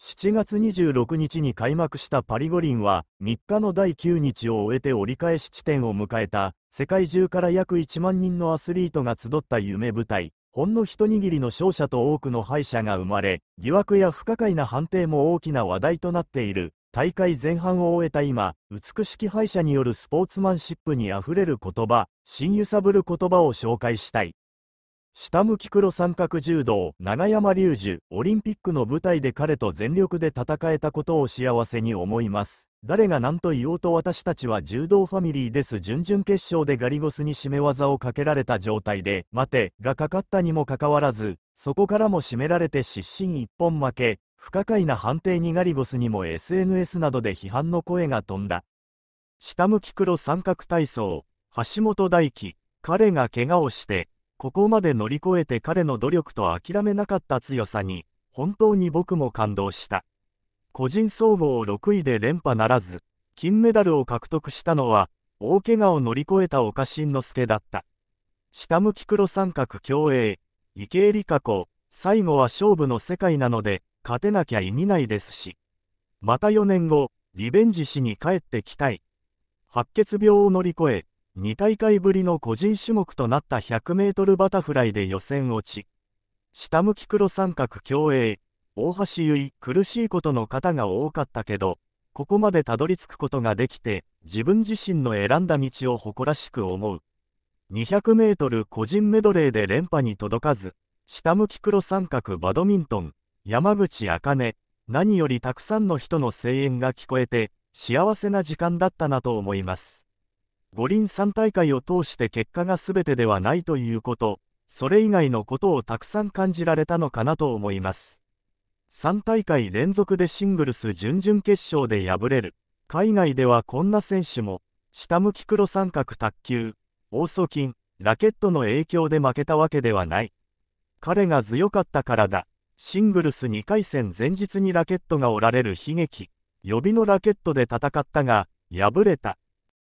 7月26日に開幕したパリ五輪は3日の第9日を終えて折り返し地点を迎えた世界中から約1万人のアスリートが集った夢舞台ほんの一握りの勝者と多くの敗者が生まれ疑惑や不可解な判定も大きな話題となっている大会前半を終えた今美しき敗者によるスポーツマンシップにあふれる言葉新揺さぶる言葉を紹介したい下向き黒三角柔道長山隆樹オリンピックの舞台で彼と全力で戦えたことを幸せに思います誰が何と言おうと私たちは柔道ファミリーです準々決勝でガリゴスに締め技をかけられた状態で待てがかかったにもかかわらずそこからも締められて失神一本負け不可解な判定にガリゴスにも SNS などで批判の声が飛んだ下向き黒三角体操橋本大輝彼が怪我をしてここまで乗り越えて彼の努力と諦めなかった強さに、本当に僕も感動した。個人総合6位で連覇ならず、金メダルを獲得したのは、大怪我を乗り越えた岡慎之助だった。下向き黒三角競泳、池江璃花子、最後は勝負の世界なので、勝てなきゃ意味ないですし。また4年後、リベンジしに帰ってきたい。白血病を乗り越え、2大会ぶりの個人種目となった 100m バタフライで予選落ち下向き黒三角競泳大橋悠依苦しいことの方が多かったけどここまでたどり着くことができて自分自身の選んだ道を誇らしく思う 200m 個人メドレーで連覇に届かず下向き黒三角バドミントン山口茜何よりたくさんの人の声援が聞こえて幸せな時間だったなと思います。五輪3大会を通して結果が全てではないということ、それ以外のことをたくさん感じられたのかなと思います。3大会連続でシングルス準々決勝で敗れる。海外ではこんな選手も、下向き黒三角卓球、オーソ筋、ラケットの影響で負けたわけではない。彼が強かったからだ。シングルス2回戦前日にラケットが折られる悲劇。予備のラケットで戦ったが、敗れた。